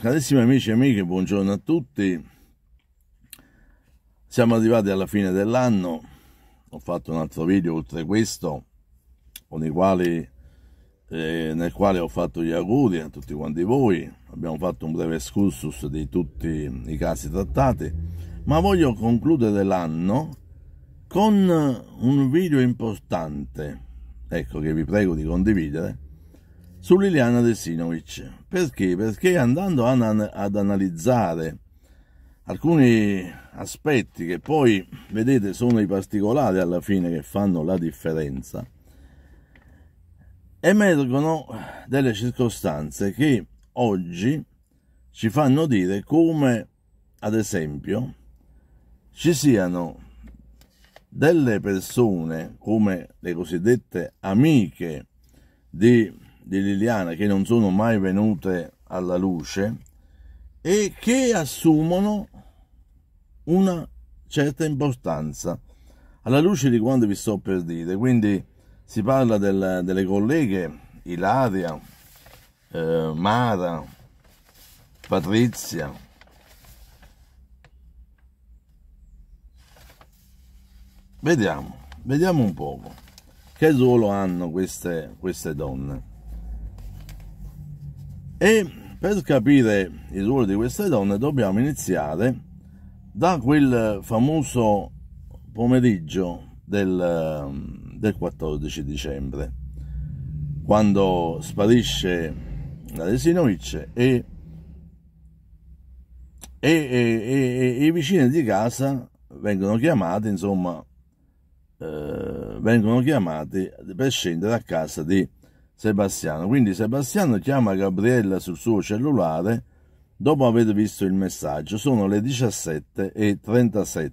Carissimi amici e amiche, buongiorno a tutti. Siamo arrivati alla fine dell'anno, ho fatto un altro video oltre questo, quali, eh, nel quale ho fatto gli auguri a tutti quanti voi, abbiamo fatto un breve excursus di tutti i casi trattati, ma voglio concludere l'anno con un video importante, ecco che vi prego di condividere, su Liliana Desinovic. Perché? Perché andando ad analizzare alcuni aspetti che poi, vedete, sono i particolari alla fine che fanno la differenza, emergono delle circostanze che oggi ci fanno dire come, ad esempio, ci siano delle persone come le cosiddette amiche di di Liliana che non sono mai venute alla luce e che assumono una certa importanza alla luce di quanto vi sto per dire. Quindi si parla del, delle colleghe Ilaria, eh, Mara, Patrizia, Vediamo, vediamo un poco che ruolo hanno queste, queste donne. E per capire il ruolo di queste donne dobbiamo iniziare da quel famoso pomeriggio del, eh, del 14 dicembre, quando sparisce la Resinovic e e, e, e, i vicini di casa vengono chiamati, insomma, eh, vengono chiamati per scendere a casa di Sebastiano. Quindi Sebastiano chiama Gabriella sul suo cellulare dopo aver visto il messaggio. Sono le 17.37.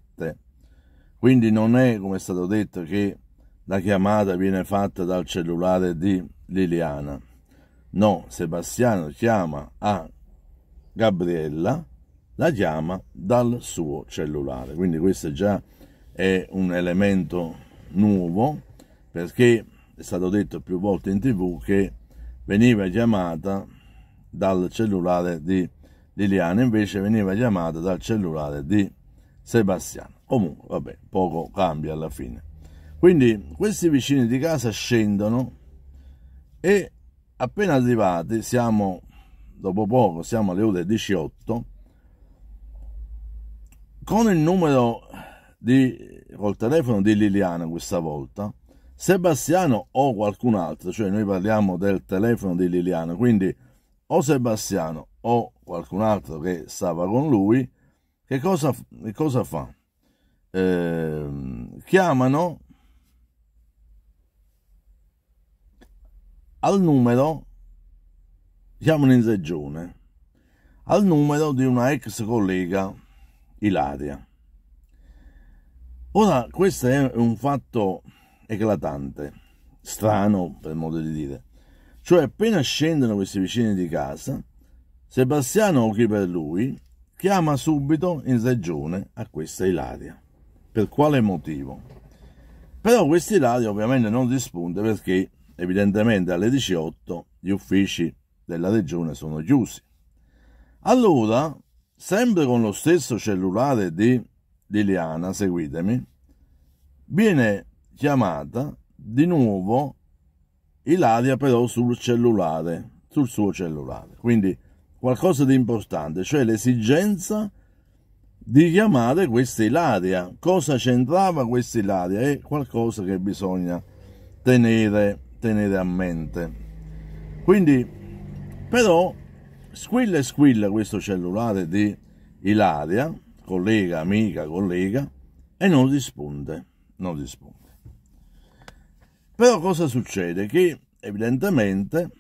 Quindi non è, come è stato detto, che la chiamata viene fatta dal cellulare di Liliana. No, Sebastiano chiama a Gabriella, la chiama dal suo cellulare. Quindi questo già è un elemento nuovo perché è stato detto più volte in tv che veniva chiamata dal cellulare di Liliana, invece veniva chiamata dal cellulare di Sebastiano. Comunque, vabbè, poco cambia alla fine. Quindi questi vicini di casa scendono e appena arrivati, siamo dopo poco, siamo alle ore 18, con il numero di, col telefono di Liliana questa volta, Sebastiano o qualcun altro, cioè noi parliamo del telefono di Liliano, quindi o Sebastiano o qualcun altro che stava con lui, che cosa, che cosa fa? Eh, chiamano al numero, chiamano in regione, al numero di una ex collega Ilaria. Ora, questo è un fatto eclatante, strano per modo di dire. Cioè appena scendono questi vicini di casa, Sebastiano o chi per lui chiama subito in regione a questa Ilaria. Per quale motivo? Però questa Ilaria ovviamente non risponde perché evidentemente alle 18 gli uffici della regione sono chiusi. Allora, sempre con lo stesso cellulare di Liliana, seguitemi, viene chiamata di nuovo Ilaria però sul cellulare, sul suo cellulare. Quindi qualcosa di importante, cioè l'esigenza di chiamare questa Ilaria. Cosa c'entrava questa Ilaria? È qualcosa che bisogna tenere, tenere a mente. Quindi, però, squilla e squilla questo cellulare di Ilaria, collega, amica, collega, e non risponde, non risponde. Però cosa succede? Che evidentemente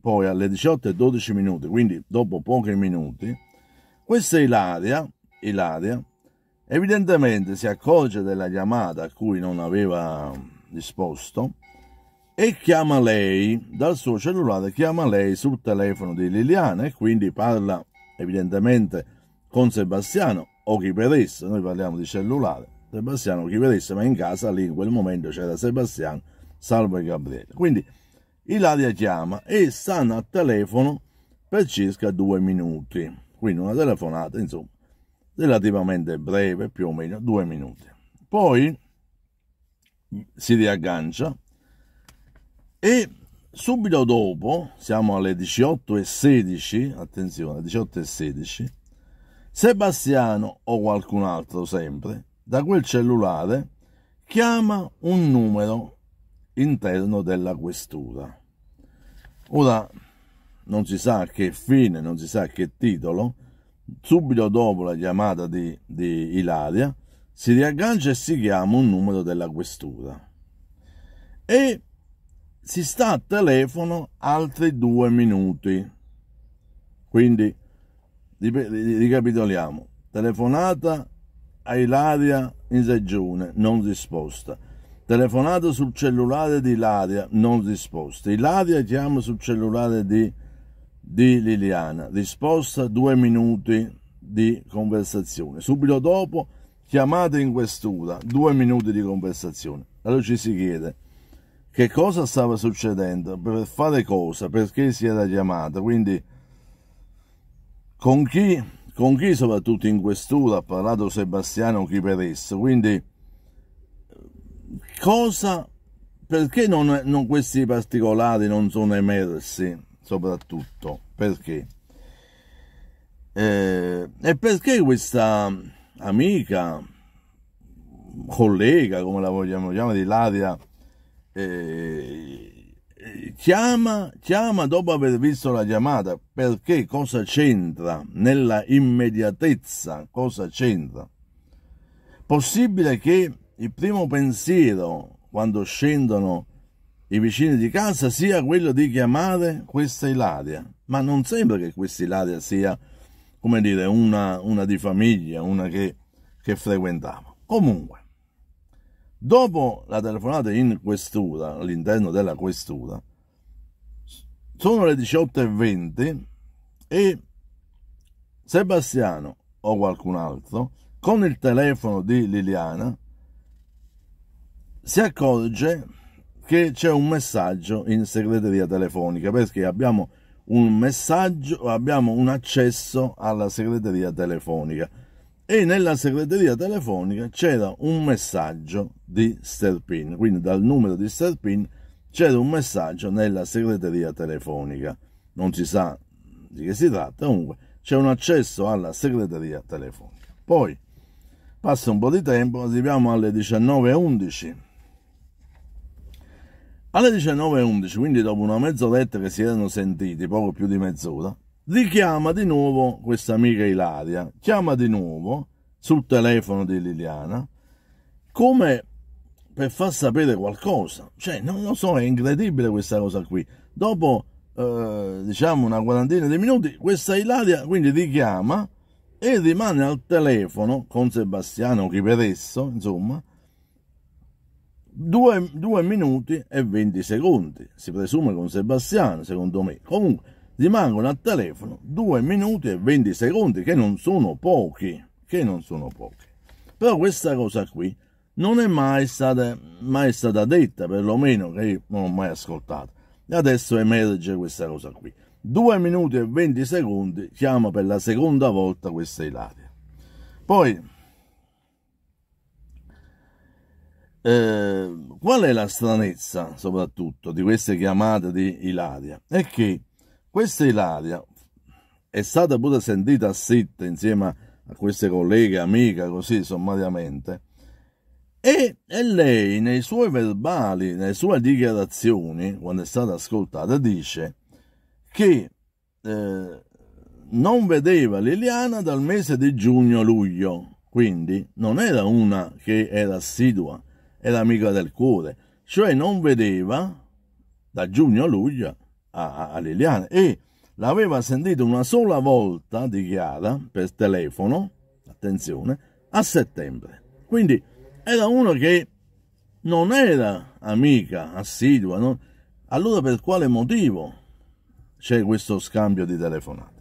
poi alle 18 e 12 minuti, quindi dopo pochi minuti, questa Ilaria, Ilaria evidentemente si accorge della chiamata a cui non aveva risposto e chiama lei dal suo cellulare, chiama lei sul telefono di Liliana e quindi parla evidentemente con Sebastiano o chi per esso, noi parliamo di cellulare. Sebastiano chi vedesse, ma in casa lì in quel momento c'era Sebastiano, salvo e Gabriele. Quindi Ilaria chiama e stanno al telefono per circa due minuti, quindi una telefonata, insomma, relativamente breve, più o meno due minuti. Poi si riaggancia e subito dopo, siamo alle 18 e 16 attenzione, 18.16, Sebastiano o qualcun altro sempre da quel cellulare chiama un numero interno della questura. Ora non si sa che fine, non si sa che titolo, subito dopo la chiamata di, di Ilaria si riaggancia e si chiama un numero della questura. E si sta a telefono altri due minuti. Quindi ricapitoliamo, telefonata a Ilaria in regione, non risposta. Telefonata sul cellulare di Ilaria, non risposta. Ilaria chiama sul cellulare di, di Liliana, risposta due minuti di conversazione. Subito dopo, chiamata in questura, due minuti di conversazione. Allora ci si chiede che cosa stava succedendo, per fare cosa, perché si era chiamata, quindi con chi con chi soprattutto in questura ha parlato Sebastiano chi per esso Quindi, cosa, perché non, non questi particolari non sono emersi soprattutto? Perché? Eh, e perché questa amica, collega, come la vogliamo chiamare, Ilaria, eh, chiama, chiama dopo aver visto la chiamata, perché cosa c'entra nella immediatezza? Cosa c'entra? Possibile che il primo pensiero quando scendono i vicini di casa sia quello di chiamare questa Ilaria, ma non sembra che questa Ilaria sia, come dire, una, una di famiglia, una che, che frequentava. Comunque, Dopo la telefonata in questura, all'interno della questura, sono le 18.20 e Sebastiano o qualcun altro, con il telefono di Liliana, si accorge che c'è un messaggio in segreteria telefonica perché abbiamo un messaggio, abbiamo un accesso alla segreteria telefonica e nella segreteria telefonica c'era un messaggio di Sterpin, quindi dal numero di Sterpin c'era un messaggio nella segreteria telefonica, non si sa di che si tratta, comunque c'è un accesso alla segreteria telefonica. Poi passa un po' di tempo, arriviamo alle 19.11. Alle 19.11, quindi dopo una mezz'oretta che si erano sentiti, poco più di mezz'ora, richiama di nuovo questa amica Ilaria, chiama di nuovo sul telefono di Liliana come per far sapere qualcosa. Cioè, non lo so, è incredibile questa cosa qui. Dopo, eh, diciamo, una quarantina di minuti, questa Ilaria quindi richiama e rimane al telefono con Sebastiano, chi per esso, insomma, due, 2 minuti e venti secondi. Si presume con Sebastiano, secondo me. Comunque, rimangono al telefono 2 minuti e 20 secondi, che non sono pochi, che non sono pochi. Però questa cosa qui non è mai stata, mai stata detta, perlomeno che io non ho mai ascoltato. E adesso emerge questa cosa qui. 2 minuti e 20 secondi chiama per la seconda volta questa Ilaria. Poi, eh, qual è la stranezza soprattutto di queste chiamate di Ilaria? È che questa Ilaria è stata pure sentita a Sitte insieme a queste colleghe, amiche, così sommariamente, e, e lei nei suoi verbali, nelle sue dichiarazioni, quando è stata ascoltata, dice che eh, non vedeva Liliana dal mese di giugno-luglio, quindi non era una che era assidua, era amica del cuore, cioè non vedeva da giugno-luglio a a, a Liliana e l'aveva sentita una sola volta dichiara per telefono, attenzione, a settembre. Quindi era uno che non era amica assidua, non... allora per quale motivo c'è questo scambio di telefonate?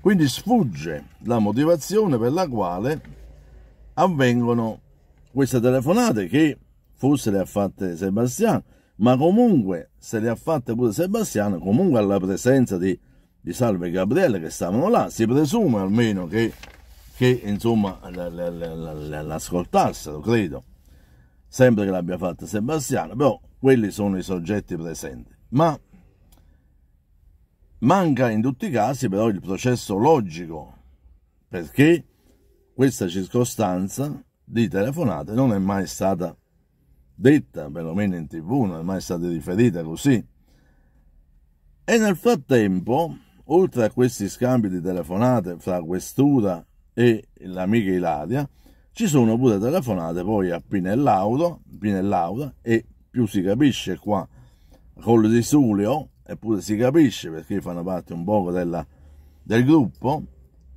Quindi sfugge la motivazione per la quale avvengono queste telefonate che forse le ha fatte Sebastiano ma comunque se le ha fatte pure Sebastiano, comunque alla presenza di, di Salve e Gabriele che stavano là, si presume almeno che, che insomma l'ascoltassero, credo. Sempre che l'abbia fatta Sebastiano, però quelli sono i soggetti presenti. Ma manca in tutti i casi però il processo logico, perché questa circostanza di telefonate non è mai stata detta perlomeno in tv, non è mai stata riferita così. E nel frattempo, oltre a questi scambi di telefonate fra questura e l'amica Ilaria, ci sono pure telefonate poi a Pinellauro, Pinellaura e più si capisce qua col Risulio, eppure si capisce perché fanno parte un poco della, del gruppo,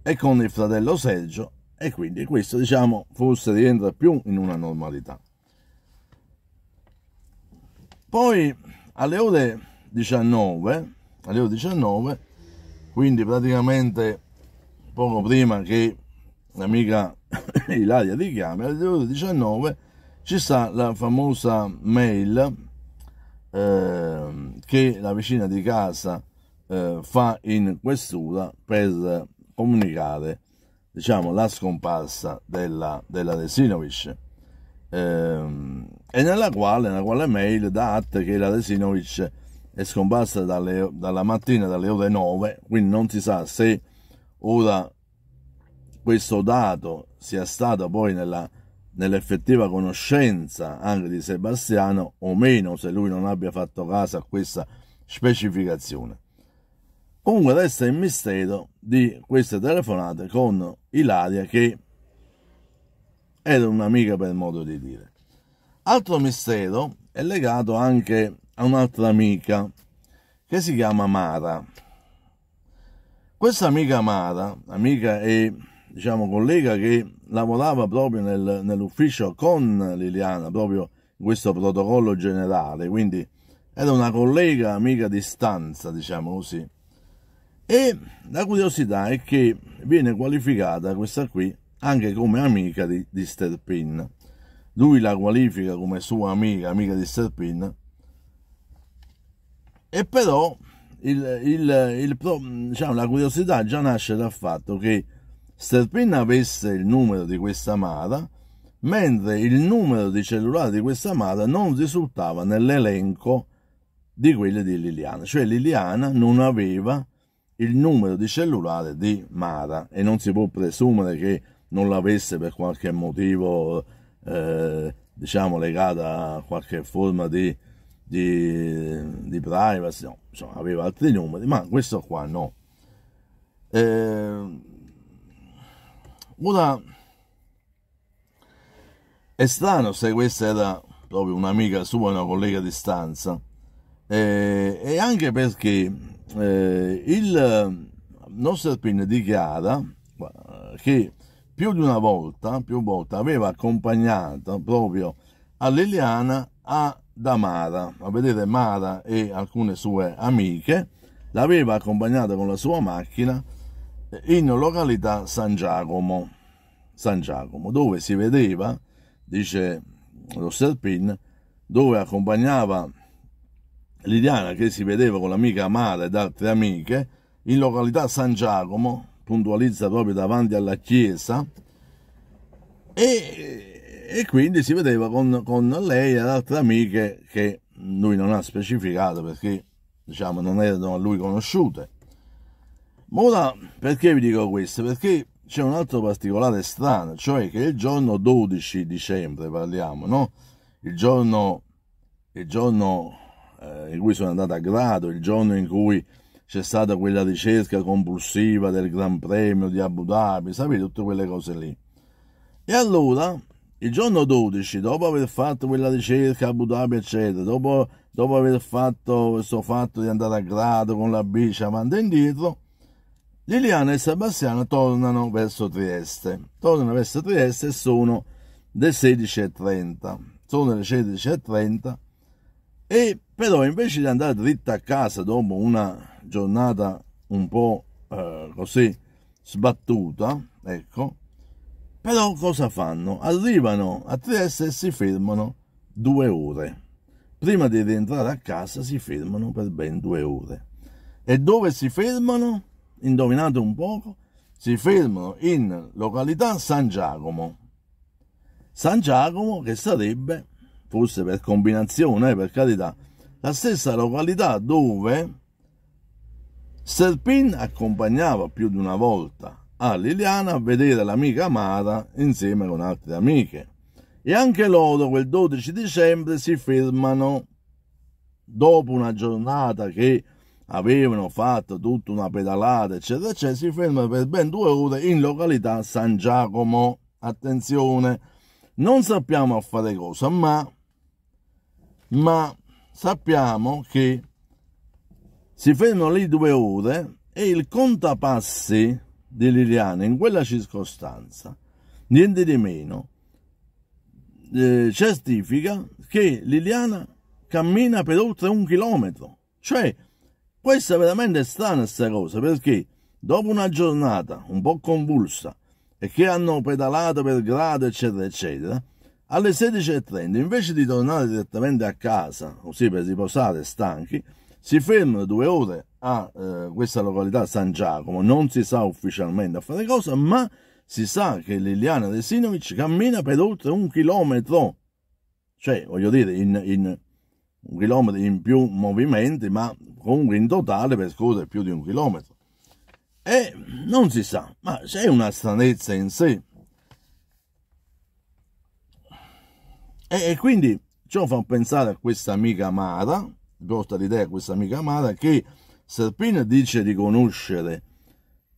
e con il fratello Sergio, e quindi questo diciamo forse rientra più in una normalità. Poi alle ore 19, alle ore 19 quindi praticamente poco prima che l'amica Ilaria richiami, alle ore 19 ci sta la famosa mail eh, che la vicina di casa eh, fa in questura per comunicare diciamo, la scomparsa della, della Resinovic ehm, e nella quale, nella quale mail da atte che la Desinovic è scomparsa dalle, dalla mattina dalle ore 9, quindi non si sa se ora questo dato sia stato poi nella, nell'effettiva conoscenza anche di Sebastiano o meno, se lui non abbia fatto caso a questa specificazione. Comunque resta il mistero di queste telefonate con Ilaria che ed un'amica per modo di dire. Altro mistero è legato anche a un'altra amica che si chiama Mara. Questa amica Mara, amica e diciamo collega che lavorava proprio nel, nell'ufficio con Liliana, proprio in questo protocollo generale, quindi era una collega amica di stanza, diciamo così. E la curiosità è che viene qualificata questa qui anche come amica di, di Sterpin. Lui la qualifica come sua amica, amica di Sterpin, e però il, il, il, diciamo, la curiosità già nasce dal fatto che Sterpin avesse il numero di questa Mara, mentre il numero di cellulare di questa Mara non risultava nell'elenco di quelli di Liliana, cioè Liliana non aveva il numero di cellulare di Mara e non si può presumere che non l'avesse per qualche motivo eh, diciamo legata a qualche forma di, di, di privacy, no, insomma, aveva altri numeri, ma questo qua no. Eh, ora è strano se questa era proprio un'amica sua, una collega di stanza, eh, e anche perché eh, il pin dichiara eh, che più di una volta, più volte aveva accompagnato proprio a Liliana a da a vedere Mara e alcune sue amiche, l'aveva accompagnata con la sua macchina in località San Giacomo, San Giacomo dove si vedeva, dice lo Serpin, dove accompagnava Liliana che si vedeva con l'amica Mara ed altre amiche in località San Giacomo puntualizza proprio davanti alla chiesa e, e quindi si vedeva con, con lei e altre amiche che lui non ha specificato perché diciamo non erano a lui conosciute. Ma ora perché vi dico questo? Perché c'è un altro particolare strano, cioè che il giorno 12 dicembre parliamo, no? Il giorno, il giorno eh, in cui sono andato a grado, il giorno in cui c'è stata quella ricerca compulsiva del Gran Premio di Abu Dhabi, sapete, tutte quelle cose lì. E allora, il giorno 12, dopo aver fatto quella ricerca a Abu Dhabi, eccetera, dopo, dopo aver fatto questo fatto di andare a grado con la bici avanti e indietro, Liliana e Sebastiano tornano verso Trieste. Tornano verso Trieste e sono le 16.30. Sono le 16.30 e però invece di andare dritta a casa dopo una giornata un po' eh, così sbattuta, ecco, però cosa fanno? Arrivano a Trieste e si fermano due ore. Prima di rientrare a casa si fermano per ben due ore. E dove si fermano? Indovinate un poco? Si fermano in località San Giacomo. San Giacomo che sarebbe, forse per combinazione, eh, per carità, la stessa località dove Serpin accompagnava più di una volta a Liliana a vedere l'amica amata insieme con altre amiche. E anche loro quel 12 dicembre si fermano dopo una giornata che avevano fatto tutta una pedalata, eccetera, eccetera, si fermano per ben due ore in località San Giacomo. Attenzione, non sappiamo a fare cosa, ma, ma sappiamo che si fermano lì due ore e il contapassi di Liliana in quella circostanza, niente di meno, eh, certifica che Liliana cammina per oltre un chilometro. Cioè, questa è veramente strana questa cosa, perché dopo una giornata un po' convulsa e che hanno pedalato per grado, eccetera, eccetera, alle 16.30, invece di tornare direttamente a casa, così per riposare stanchi, si ferma due ore a eh, questa località San Giacomo, non si sa ufficialmente a fare cosa, ma si sa che Liliana Resinovic cammina per oltre un chilometro, cioè voglio dire in, in un chilometro in più movimenti, ma comunque in totale per percorre più di un chilometro. E non si sa, ma c'è una stranezza in sé. E, e quindi ciò fa pensare a questa amica Mara, porta l'idea a questa amica amata che Serpina dice di conoscere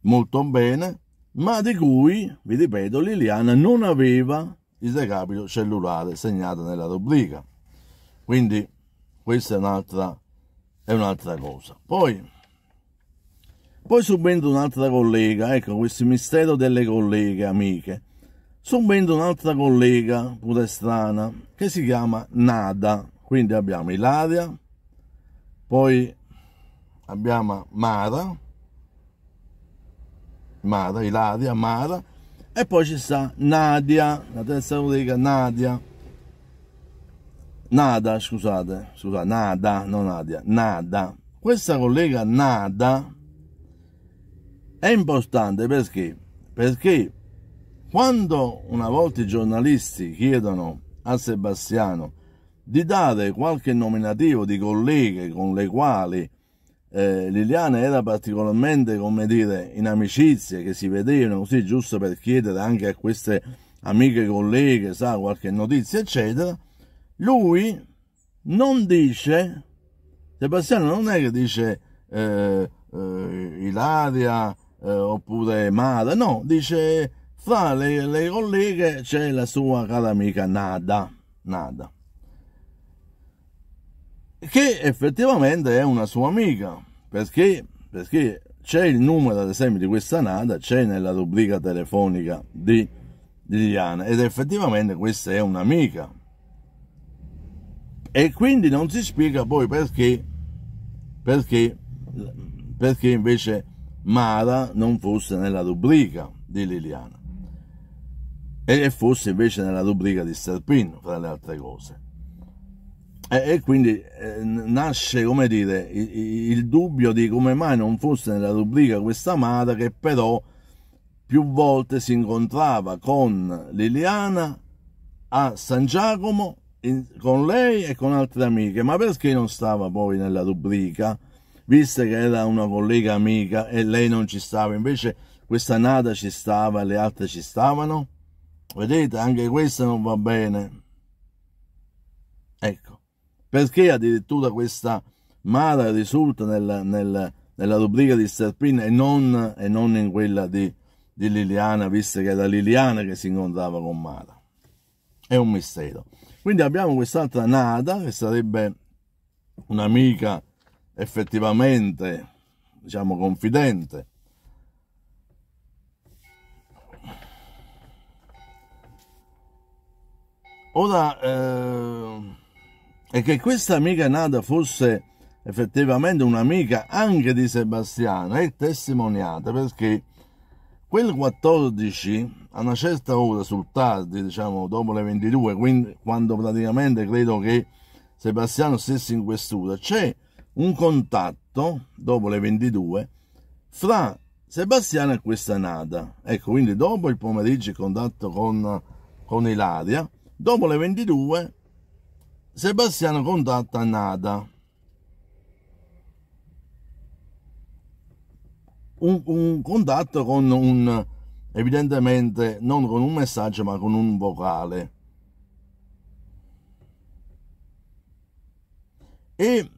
molto bene, ma di cui, vi ripeto, Liliana non aveva il recapito cellulare segnato nella rubrica. Quindi questa è un'altra, è un'altra cosa. Poi, poi subentra un'altra collega, ecco questo mistero delle colleghe amiche. subendo un'altra collega pure strana che si chiama Nada. Quindi abbiamo Ilaria, poi abbiamo Mara, Mara, Ilaria, Mara, e poi ci sta Nadia, la terza rubrica, Nadia, Nada, scusate, scusate, Nada, non Nadia, Nada. Questa collega Nada è importante perché? Perché quando una volta i giornalisti chiedono a Sebastiano di dare qualche nominativo di colleghe con le quali eh, Liliana era particolarmente, come dire, in amicizia, che si vedevano così giusto per chiedere anche a queste amiche colleghe, sa, qualche notizia, eccetera, lui non dice, Sebastiano non è che dice eh, eh, Ilaria eh, oppure Mara, no, dice fra le, le colleghe c'è la sua cara amica Nada, Nada che effettivamente è una sua amica, perché, perché c'è il numero ad esempio di questa Nada c'è nella rubrica telefonica di, di Liliana ed effettivamente questa è un'amica. E quindi non si spiega poi perché, perché, perché invece Mara non fosse nella rubrica di Liliana e fosse invece nella rubrica di Serpino, fra le altre cose. E, e quindi eh, nasce, come dire, il, il, dubbio di come mai non fosse nella rubrica questa madre che però più volte si incontrava con Liliana a San Giacomo, in, con lei e con altre amiche, ma perché non stava poi nella rubrica? Viste che era una collega amica e lei non ci stava, invece questa nata ci stava e le altre ci stavano? Vedete, anche questo non va bene. Ecco perché addirittura questa Mara risulta nel, nel, nella rubrica di Sterpin e non, e non in quella di, di, Liliana, visto che era Liliana che si incontrava con Mara. È un mistero. Quindi abbiamo quest'altra Nada, che sarebbe un'amica effettivamente, diciamo, confidente. Ora... Eh e che questa amica nata fosse effettivamente un'amica anche di Sebastiano è testimoniata perché quel 14 a una certa ora sul tardi diciamo dopo le 22 quindi, quando praticamente credo che Sebastiano stesse in questura c'è un contatto dopo le 22 fra Sebastiano e questa nata ecco quindi dopo il pomeriggio il contatto con, con Ilaria dopo le 22 Sebastiano contatta Nada, un, un contatto con un, evidentemente non con un messaggio ma con un vocale. E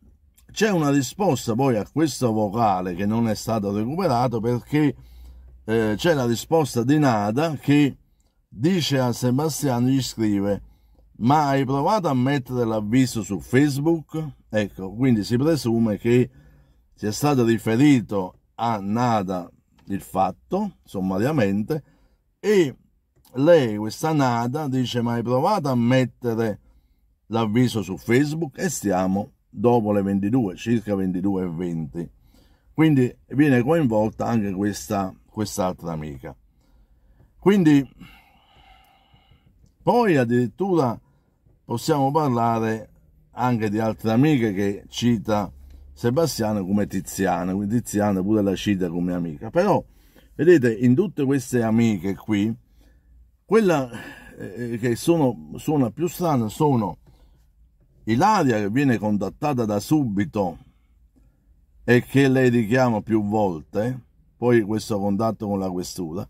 c'è una risposta poi a questo vocale che non è stato recuperato perché eh, c'è la risposta di Nada che dice a Sebastiano, gli scrive ma hai provato a mettere l'avviso su Facebook? Ecco, quindi si presume che sia stato riferito a Nada il fatto, sommariamente, e lei, questa Nada, dice ma hai provato a mettere l'avviso su Facebook e stiamo dopo le 22, circa 22.20. Quindi viene coinvolta anche questa quest'altra amica. Quindi poi addirittura possiamo parlare anche di altre amiche che cita Sebastiano come Tiziana, quindi Tiziana pure la cita come amica. Però, vedete, in tutte queste amiche qui, quella eh, che sono, suona più strana sono Ilaria che viene contattata da subito e che lei richiama più volte, poi questo contatto con la questura,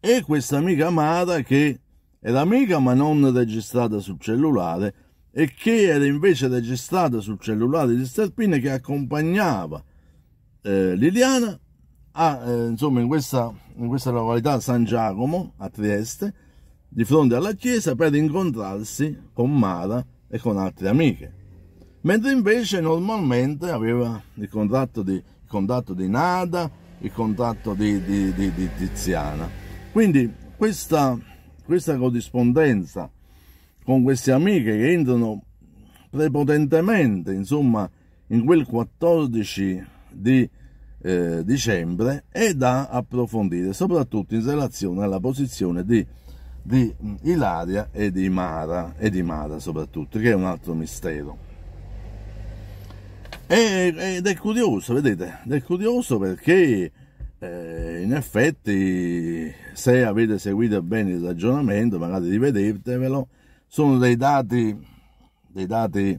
e questa amica Amara che era amica ma non registrata sul cellulare e che era invece registrata sul cellulare di Sterpine che accompagnava eh, Liliana a, eh, insomma, in questa, in questa località San Giacomo a Trieste di fronte alla chiesa per incontrarsi con Mara e con altre amiche mentre invece normalmente aveva il contratto di, il contatto di Nada il contatto di, di, di Tiziana quindi questa questa corrispondenza con queste amiche che entrano prepotentemente, insomma, in quel 14 di eh, dicembre è da approfondire, soprattutto in relazione alla posizione di, di Ilaria e di Mara, e di Mara soprattutto, che è un altro mistero. ed è curioso, vedete, è curioso perché eh, in effetti, se avete seguito bene il ragionamento, magari rivedetevelo, sono dei dati, dei dati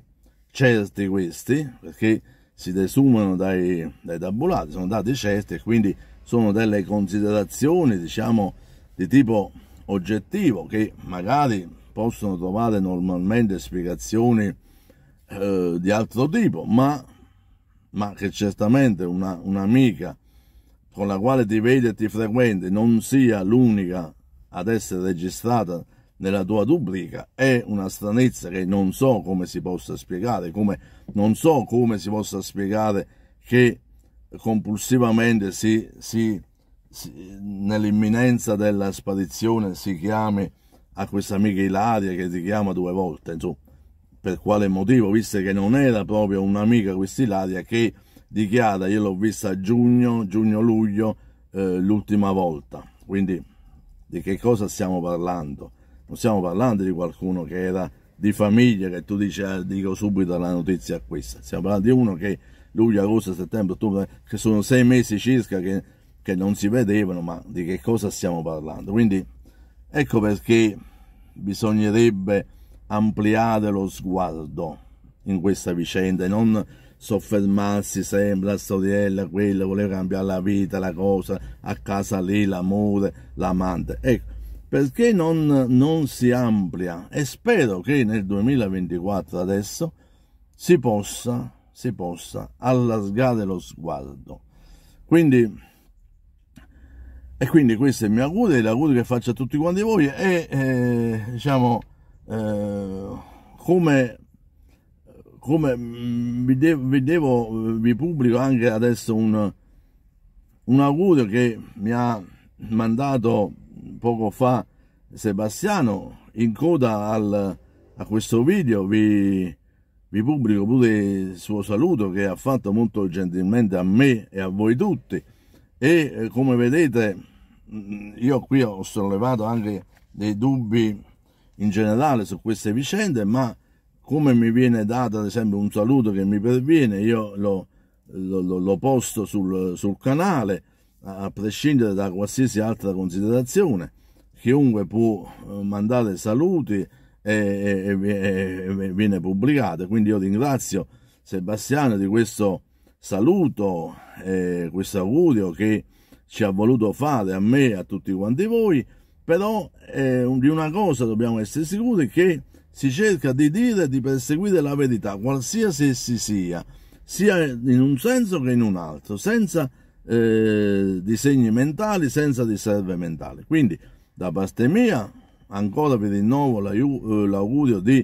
certi questi, perché si desumano dai, dai tabulati, sono dati certi e quindi sono delle considerazioni, diciamo, di tipo oggettivo che magari possono trovare normalmente spiegazioni eh, di altro tipo, ma, ma che certamente una, un'amica con la quale ti vedi e ti frequenti non sia l'unica ad essere registrata nella tua duplica è una stranezza che non so come si possa spiegare, come non so come si possa spiegare che compulsivamente si, si, si, nell'imminenza della sparizione si chiami a questa amica Ilaria che ti chiama due volte, insomma, per quale motivo, visto che non era proprio un'amica questa Ilaria che dichiara io l'ho vista a giugno, giugno-luglio, eh, l'ultima volta. Quindi di che cosa stiamo parlando? Non stiamo parlando di qualcuno che era di famiglia, che tu dici, ah, dico subito la notizia questa. Stiamo parlando di uno che luglio, agosto, settembre, ottobre, che sono sei mesi circa che, che non si vedevano, ma di che cosa stiamo parlando? Quindi ecco perché bisognerebbe ampliare lo sguardo in questa vicenda e non soffermarsi sempre a storiella, quella voleva cambiare la vita, la cosa, a casa lì, l'amore, l'amante. Ecco, perché non, non si amplia? E spero che nel 2024 adesso si possa, si possa allargare lo sguardo. Quindi... E quindi questo è il mio augurio, l'augurio che faccio a tutti quanti voi e eh, diciamo, eh, come, come mm, vi, de- vi, devo, vi pubblico anche adesso un, un augurio che mi ha mandato poco fa Sebastiano in coda al, a questo video vi, vi, pubblico pure il suo saluto che ha fatto molto gentilmente a me e a voi tutti e eh, come vedete mm, io qui ho sollevato anche dei dubbi in generale su queste vicende ma come mi viene dato ad esempio un saluto che mi perviene, io lo, lo, lo, posto sul, sul, canale, a prescindere da qualsiasi altra considerazione. Chiunque può eh, mandare saluti e, e, e, e viene pubblicato. Quindi io ringrazio Sebastiano di questo saluto, eh, questo augurio che ci ha voluto fare a me e a tutti quanti voi. Però eh, di una cosa dobbiamo essere sicuri che si cerca di dire e di perseguire la verità, qualsiasi essi sia, sia in un senso che in un altro, senza eh, disegni mentali, senza riserve mentali. Quindi, da parte mia, ancora vi rinnovo eh, l'augurio di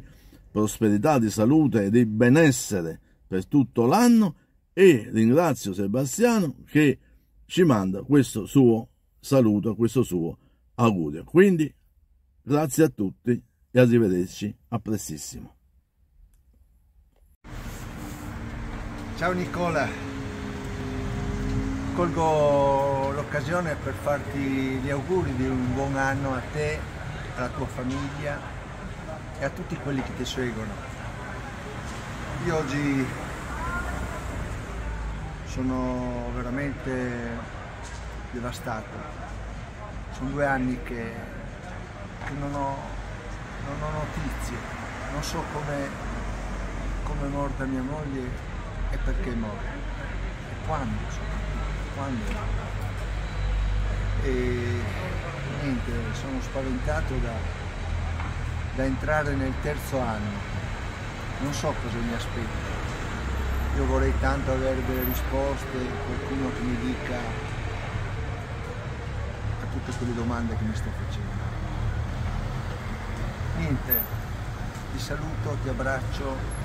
prosperità, di salute e di benessere per tutto l'anno e ringrazio Sebastiano che ci manda questo suo saluto, questo suo augurio. Quindi, grazie a tutti e arrivederci a prestissimo. Ciao Nicola, colgo l'occasione per farti gli auguri di un buon anno a te, alla tua famiglia e a tutti quelli che ti seguono. Io oggi sono veramente devastato, sono due anni che, che non ho non ho notizie, non so come, come è morta mia moglie e perché è morta, e quando, quando. E niente, sono spaventato da, da entrare nel terzo anno, non so cosa mi aspetta. Io vorrei tanto avere delle risposte, qualcuno che mi dica a tutte quelle domande che mi sto facendo niente, ti saluto, ti abbraccio